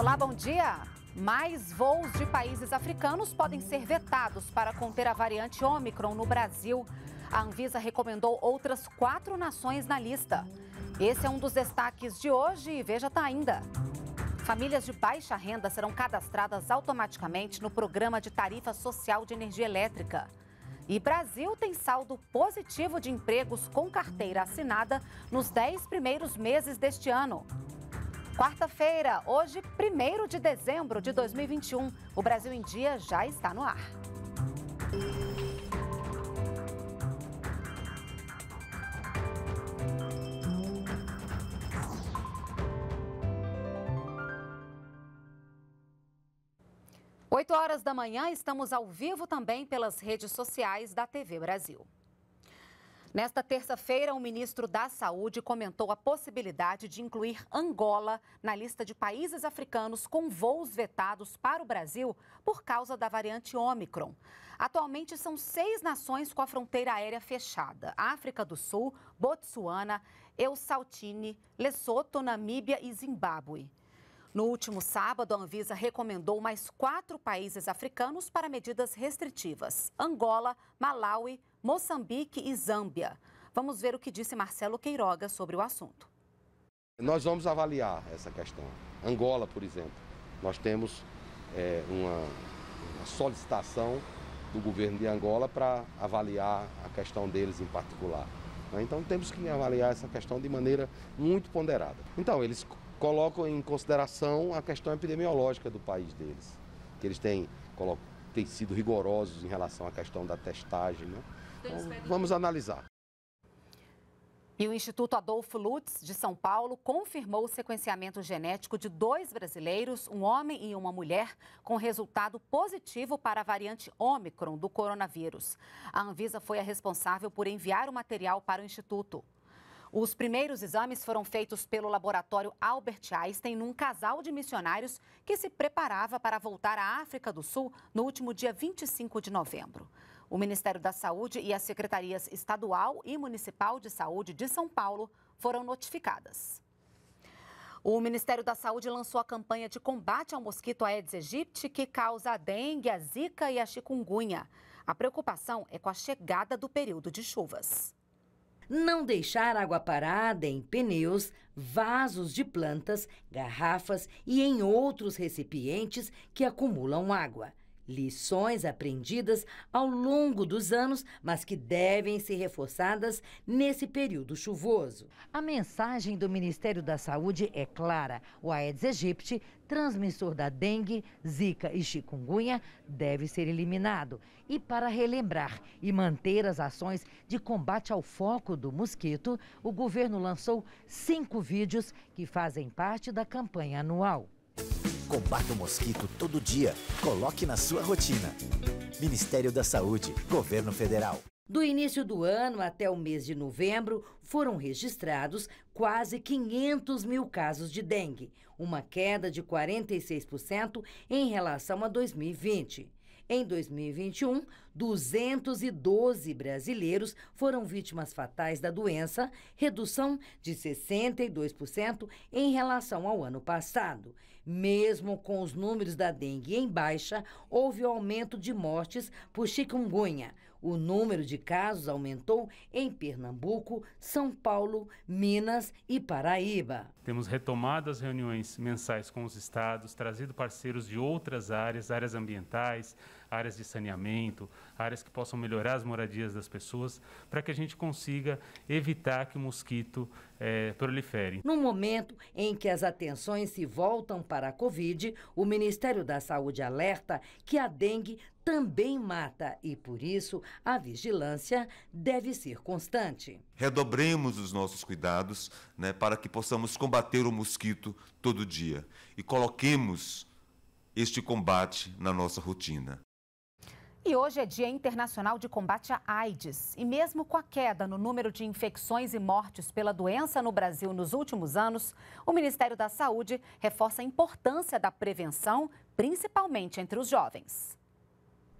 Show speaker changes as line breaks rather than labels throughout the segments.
Olá, bom dia. Mais voos de países africanos podem ser vetados para conter a variante Ômicron no Brasil. A Anvisa recomendou outras quatro nações na lista. Esse é um dos destaques de hoje e veja tá ainda. Famílias de baixa renda serão cadastradas automaticamente no programa de tarifa social de energia elétrica. E Brasil tem saldo positivo de empregos com carteira assinada nos 10 primeiros meses deste ano. Quarta-feira, hoje, 1 de dezembro de 2021. O Brasil em Dia já está no ar. Oito horas da manhã, estamos ao vivo também pelas redes sociais da TV Brasil. Nesta terça-feira, o ministro da Saúde comentou a possibilidade de incluir Angola na lista de países africanos com voos vetados para o Brasil por causa da variante Omicron. Atualmente, são seis nações com a fronteira aérea fechada: África do Sul, Botsuana, Eswatini, Lesoto, Namíbia e Zimbábue. No último sábado, a Anvisa recomendou mais quatro países africanos para medidas restritivas: Angola, Malawi, Moçambique e Zâmbia. Vamos ver o que disse Marcelo Queiroga sobre o assunto.
Nós vamos avaliar essa questão. Angola, por exemplo, nós temos é, uma, uma solicitação do governo de Angola para avaliar a questão deles em particular. Né? Então temos que avaliar essa questão de maneira muito ponderada. Então, eles colocam em consideração a questão epidemiológica do país deles, que eles têm, têm sido rigorosos em relação à questão da testagem. Né? Então, então vamos analisar.
E o Instituto Adolfo Lutz, de São Paulo, confirmou o sequenciamento genético de dois brasileiros, um homem e uma mulher, com resultado positivo para a variante Ômicron do coronavírus. A Anvisa foi a responsável por enviar o material para o Instituto. Os primeiros exames foram feitos pelo laboratório Albert Einstein num casal de missionários que se preparava para voltar à África do Sul no último dia 25 de novembro. O Ministério da Saúde e as secretarias estadual e municipal de saúde de São Paulo foram notificadas. O Ministério da Saúde lançou a campanha de combate ao mosquito Aedes aegypti, que causa a dengue, a zika e a chikungunya. A preocupação é com a chegada do período de chuvas.
Não deixar água parada em pneus, vasos de plantas, garrafas e em outros recipientes que acumulam água. Lições aprendidas ao longo dos anos, mas que devem ser reforçadas nesse período chuvoso. A mensagem do Ministério da Saúde é clara: o Aedes aegypti, transmissor da dengue, zika e chikungunya, deve ser eliminado. E para relembrar e manter as ações de combate ao foco do mosquito, o governo lançou cinco vídeos que fazem parte da campanha anual.
Combata o mosquito todo dia. Coloque na sua rotina. Ministério da Saúde, Governo Federal.
Do início do ano até o mês de novembro, foram registrados quase 500 mil casos de dengue, uma queda de 46% em relação a 2020. Em 2021, 212 brasileiros foram vítimas fatais da doença, redução de 62% em relação ao ano passado. Mesmo com os números da dengue em baixa, houve o aumento de mortes por chikungunya. O número de casos aumentou em Pernambuco, São Paulo, Minas e Paraíba.
Temos retomado as reuniões mensais com os estados, trazido parceiros de outras áreas, áreas ambientais, áreas de saneamento, áreas que possam melhorar as moradias das pessoas, para que a gente consiga evitar que o mosquito é, prolifere.
No momento em que as atenções se voltam para a Covid, o Ministério da Saúde alerta que a dengue também mata e, por isso, a vigilância deve ser constante.
Redobremos os nossos cuidados né, para que possamos combater o mosquito todo dia e coloquemos este combate na nossa rotina.
E hoje é Dia Internacional de Combate à AIDS. E mesmo com a queda no número de infecções e mortes pela doença no Brasil nos últimos anos, o Ministério da Saúde reforça a importância da prevenção, principalmente entre os jovens.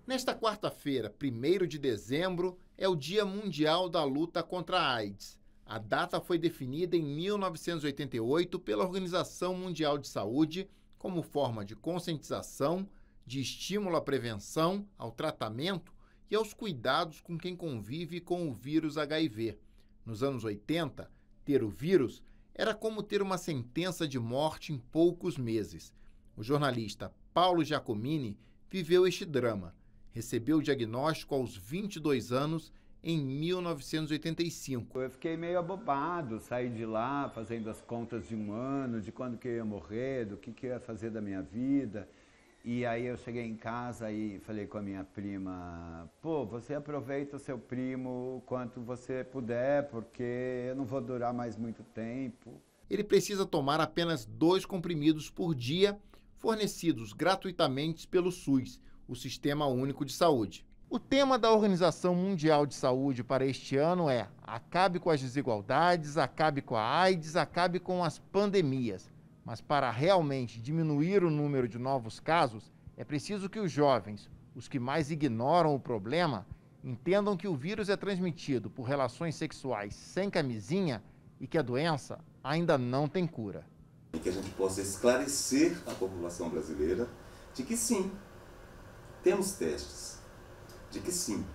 Nesta quarta-feira, 1 de dezembro, é o Dia Mundial da Luta contra a AIDS. A data foi definida em 1988 pela Organização Mundial de Saúde como forma de conscientização, de estímulo à prevenção, ao tratamento e aos cuidados com quem convive com o vírus HIV. Nos anos 80, ter o vírus era como ter uma sentença de morte em poucos meses. O jornalista Paulo Giacomini viveu este drama recebeu o diagnóstico aos 22 anos em 1985. Eu fiquei meio abobado, saí de lá fazendo as contas de um ano, de quando que eu ia morrer, do que, que eu ia fazer da minha vida. E aí eu cheguei em casa e falei com a minha prima, pô, você aproveita o seu primo quanto você puder, porque eu não vou durar mais muito tempo. Ele precisa tomar apenas dois comprimidos por dia, fornecidos gratuitamente pelo SUS o Sistema Único de Saúde. O tema da Organização Mundial de Saúde para este ano é Acabe com as desigualdades, acabe com a AIDS, acabe com as pandemias. Mas para realmente diminuir o número de novos casos, é preciso que os jovens, os que mais ignoram o problema, entendam que o vírus é transmitido por relações sexuais sem camisinha e que a doença ainda não tem cura. E que a gente possa esclarecer a população brasileira de que sim, temos testes de que sim,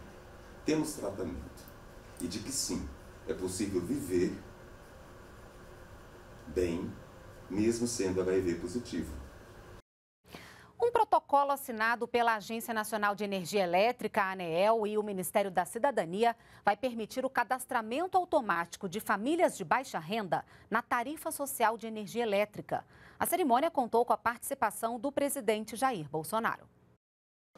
temos tratamento e de que sim, é possível viver bem, mesmo sendo HIV positivo.
Um protocolo assinado pela Agência Nacional de Energia Elétrica, a ANEEL, e o Ministério da Cidadania vai permitir o cadastramento automático de famílias de baixa renda na tarifa social de energia elétrica. A cerimônia contou com a participação do presidente Jair Bolsonaro.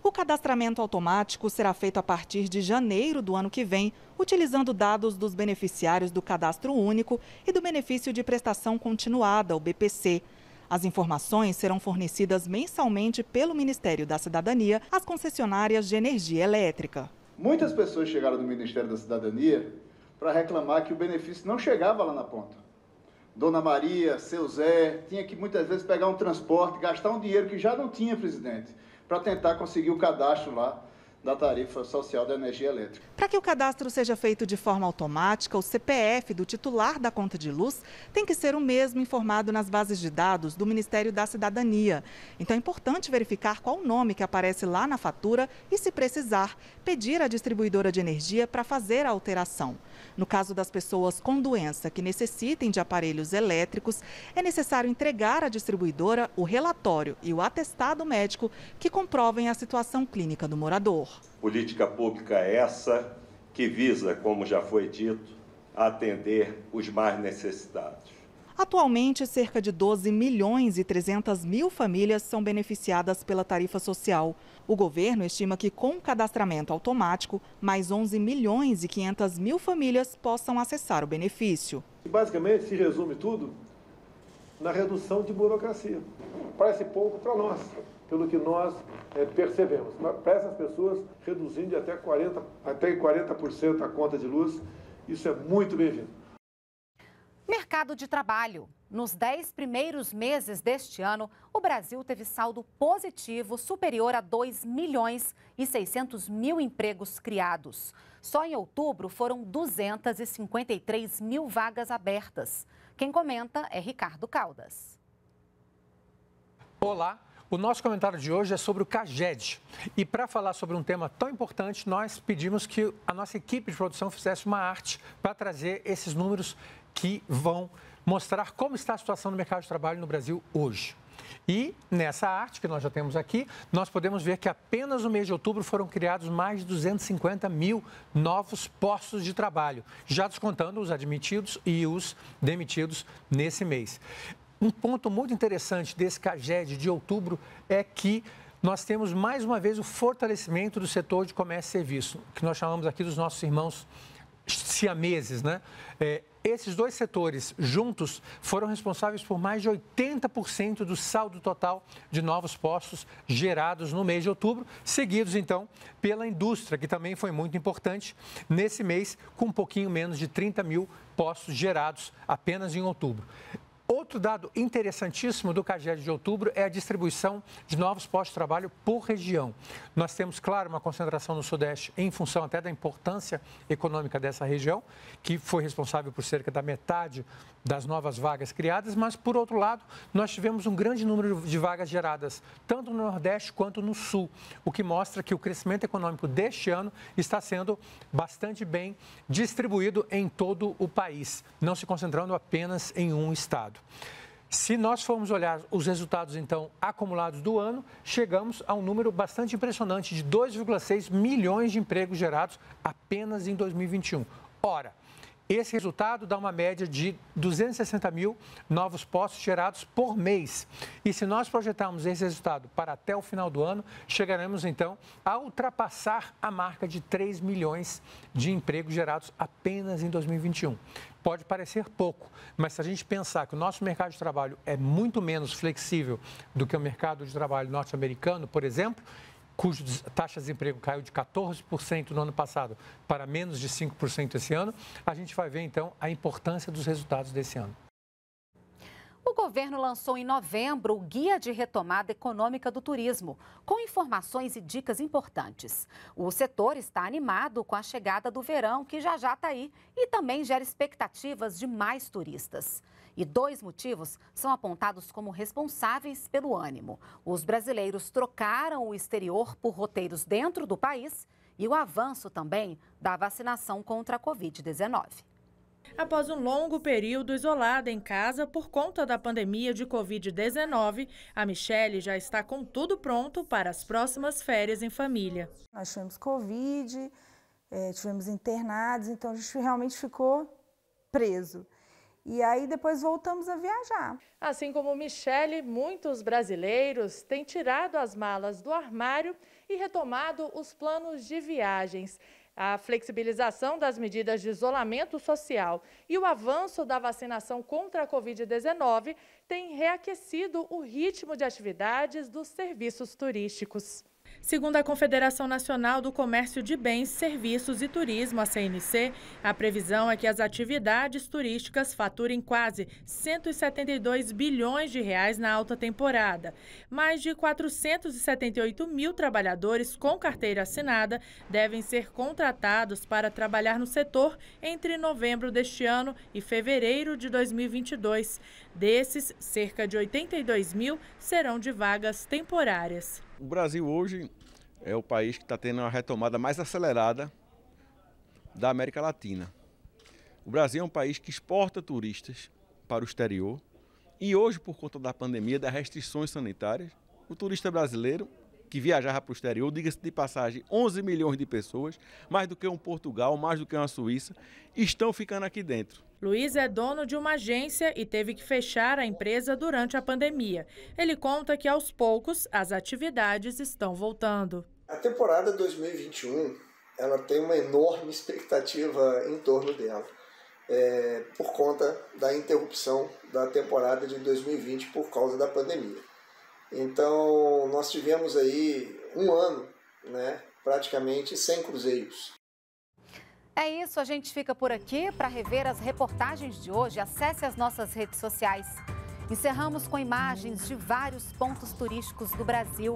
O cadastramento automático será feito a partir de janeiro do ano que vem, utilizando dados dos beneficiários do Cadastro Único e do Benefício de Prestação Continuada, o BPC. As informações serão fornecidas mensalmente pelo Ministério da Cidadania às concessionárias de energia elétrica.
Muitas pessoas chegaram no Ministério da Cidadania para reclamar que o benefício não chegava lá na ponta. Dona Maria, seu Zé, tinha que muitas vezes pegar um transporte, gastar um dinheiro que já não tinha, presidente para tentar conseguir o cadastro lá da tarifa social da energia elétrica.
Para que o cadastro seja feito de forma automática, o CPF do titular da conta de luz tem que ser o mesmo informado nas bases de dados do Ministério da Cidadania. Então é importante verificar qual o nome que aparece lá na fatura e, se precisar, pedir à distribuidora de energia para fazer a alteração. No caso das pessoas com doença que necessitem de aparelhos elétricos, é necessário entregar à distribuidora o relatório e o atestado médico que comprovem a situação clínica do morador.
Política pública é essa que visa, como já foi
dito, atender os mais necessitados. Atualmente, cerca de 12 milhões e 300 mil famílias são beneficiadas pela tarifa social. O governo estima que, com o cadastramento automático, mais 11 milhões e 500 mil famílias possam acessar o benefício.
Basicamente, se resume tudo na redução de burocracia. Parece pouco para nós, pelo que nós é, percebemos. Mas para essas pessoas, reduzindo de até 40%, até 40 a conta de luz, isso é muito bem-vindo.
Mercado de trabalho. Nos 10 primeiros meses deste ano, o Brasil teve saldo positivo superior a 2 milhões e 600 mil empregos criados. Só em outubro foram 253 mil vagas abertas. Quem comenta é Ricardo Caldas.
Olá, o nosso comentário de hoje é sobre o CAGED. E para falar sobre um tema tão importante, nós pedimos que a nossa equipe de produção fizesse uma arte para trazer esses números que vão mostrar como está a situação do mercado de trabalho no Brasil hoje. E nessa arte que nós já temos aqui, nós podemos ver que apenas no mês de outubro foram criados mais de 250 mil novos postos de trabalho, já descontando os admitidos e os demitidos nesse mês. Um ponto muito interessante desse CAGED de outubro é que nós temos mais uma vez o fortalecimento do setor de comércio e serviço, que nós chamamos aqui dos nossos irmãos siameses, né? É, esses dois setores juntos foram responsáveis por mais de 80% do saldo total de novos postos gerados no mês de outubro, seguidos então pela indústria, que também foi muito importante nesse mês, com um pouquinho menos de 30 mil postos gerados apenas em outubro. Outro dado interessantíssimo do CAGED de outubro é a distribuição de novos postos de trabalho por região. Nós temos, claro, uma concentração no Sudeste em função até da importância econômica dessa região, que foi responsável por cerca da metade das novas vagas criadas, mas, por outro lado, nós tivemos um grande número de vagas geradas, tanto no Nordeste quanto no Sul, o que mostra que o crescimento econômico deste ano está sendo bastante bem distribuído em todo o país, não se concentrando apenas em um estado mercado. Se nós formos olhar os resultados, então, acumulados do ano, chegamos a um número bastante impressionante de 2,6 milhões de empregos gerados apenas em 2021. Ora, esse resultado dá uma média de 260 mil novos postos gerados por mês. E se nós projetarmos esse resultado para até o final do ano, chegaremos então a ultrapassar a marca de 3 milhões de empregos gerados apenas em 2021. Pode parecer pouco, mas se a gente pensar que o nosso mercado de trabalho é muito menos flexível do que o mercado de trabalho norte-americano, por exemplo, cuja taxa de desemprego caiu de 14% no ano passado para menos de 5% esse ano, a gente vai ver então a importância dos resultados desse ano.
O governo lançou em novembro o Guia de Retomada Econômica do Turismo, com informações e dicas importantes. O setor está animado com a chegada do verão, que já já está aí, e também gera expectativas de mais turistas. E dois motivos são apontados como responsáveis pelo ânimo. Os brasileiros trocaram o exterior por roteiros dentro do país e o avanço também da vacinação contra a Covid-19.
Após um longo período isolada em casa por conta da pandemia de Covid-19, a Michele já está com tudo pronto para as próximas férias em família. Nós tivemos Covid, é, tivemos internados, então a gente realmente ficou preso. E aí depois voltamos a viajar. Assim como Michele, muitos brasileiros têm tirado as malas do armário e retomado os planos de viagens a flexibilização das medidas de isolamento social e o avanço da vacinação contra a Covid-19 têm reaquecido o ritmo de atividades dos serviços turísticos. Segundo a Confederação Nacional do Comércio de Bens, Serviços e Turismo, a CNC, a previsão é que as atividades turísticas faturem quase 172 bilhões de reais na alta temporada. Mais de 478 mil trabalhadores com carteira assinada devem ser contratados para trabalhar no setor entre novembro deste ano e fevereiro de 2022. Desses, cerca de 82 mil serão de vagas temporárias.
O Brasil hoje é o país que está tendo uma retomada mais acelerada da América Latina. O Brasil é um país que exporta turistas para o exterior e hoje, por conta da pandemia, das restrições sanitárias, o turista brasileiro que viajava para o exterior, diga-se de passagem, 11 milhões de pessoas, mais do que um Portugal, mais do que uma Suíça, estão ficando aqui dentro.
Luiz é dono de uma agência e teve que fechar a empresa durante a pandemia. Ele conta que aos poucos as atividades estão voltando. A
temporada 2021 ela tem uma enorme expectativa em torno dela, é, por conta da interrupção da temporada de 2020 por causa da pandemia. Então, nós tivemos aí um ano, né, praticamente sem cruzeiros.
É isso, a gente fica por aqui. Para rever as reportagens de hoje, acesse as nossas redes sociais. Encerramos com imagens de vários pontos turísticos do Brasil.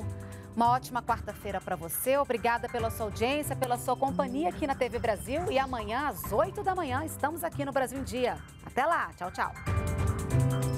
Uma ótima quarta-feira para você. Obrigada pela sua audiência, pela sua companhia aqui na TV Brasil. E amanhã, às 8 da manhã, estamos aqui no Brasil em Dia. Até lá. Tchau, tchau.